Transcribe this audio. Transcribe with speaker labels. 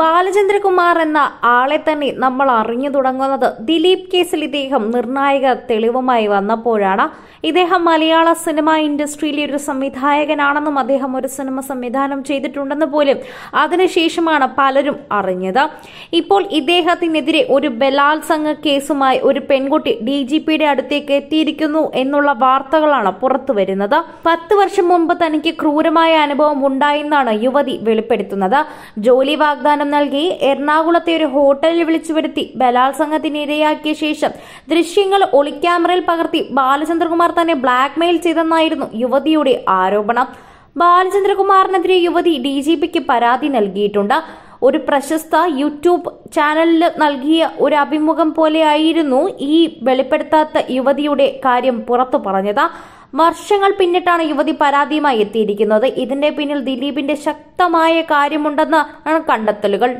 Speaker 1: ബാലചന്ദ്രകുമാർ എന്ന ആളെ തന്നെ നമ്മൾ അറിഞ്ഞു തുടങ്ങുന്നത് ദിലീപ് കേസിൽ ഇദ്ദേഹം നിർണായക തെളിവുമായി വന്നപ്പോഴാണ് ഇദ്ദേഹം മലയാള സിനിമ ഇൻഡസ്ട്രിയിലെ ഒരു സംവിധായകനാണെന്നും അദ്ദേഹം ഒരു സിനിമ സംവിധാനം ചെയ്തിട്ടുണ്ടെന്ന് പോലും അതിനുശേഷമാണ് പലരും അറിഞ്ഞത് ഇപ്പോൾ ഇദ്ദേഹത്തിനെതിരെ ഒരു ബലാത്സംഗ കേസുമായി ഒരു പെൺകുട്ടി ഡി ജി പിയുടെ അടുത്തേക്ക് എത്തിയിരിക്കുന്നു എന്നുള്ള വാർത്തകളാണ് പുറത്തു വരുന്നത് പത്ത് വർഷം മുമ്പ് തനിക്ക് ക്രൂരമായ അനുഭവം ഉണ്ടായെന്നാണ് യുവതി വെളിപ്പെടുത്തുന്നത് ജോലി വാഗ്ദാനം വാഗ്ദാനം നൽകി എറണാകുളത്തെ ഒരു ഹോട്ടലിൽ വിളിച്ചു വരുത്തി ബലാത്സംഗത്തിനിരയാക്കിയ ശേഷം ദൃശ്യങ്ങൾ ഒളിക്യാമറയിൽ പകർത്തി ബാലചന്ദ്രകുമാർ തന്നെ ബ്ലാക്ക്മെയിൽ ചെയ്തെന്നായിരുന്നു യുവതിയുടെ ആരോപണം ബാലചന്ദ്രകുമാറിനെതിരെ യുവതി ഡി ജി പിക്ക് പരാതി നൽകിയിട്ടുണ്ട് ഒരു പ്രശസ്ത യൂട്യൂബ് ചാനലിൽ നൽകിയ ഒരു അഭിമുഖം പോലെയായിരുന്നു ഈ വെളിപ്പെടുത്താത്ത യുവതിയുടെ കാര്യം പുറത്തു പറഞ്ഞത് വർഷങ്ങൾ പിന്നിട്ടാണ് യുവതി പരാതിയുമായി എത്തിയിരിക്കുന്നത് ഇതിന്റെ പിന്നിൽ ദിലീപിന്റെ ശക്തമായ കാര്യമുണ്ടെന്നാണ് കണ്ടെത്തലുകൾ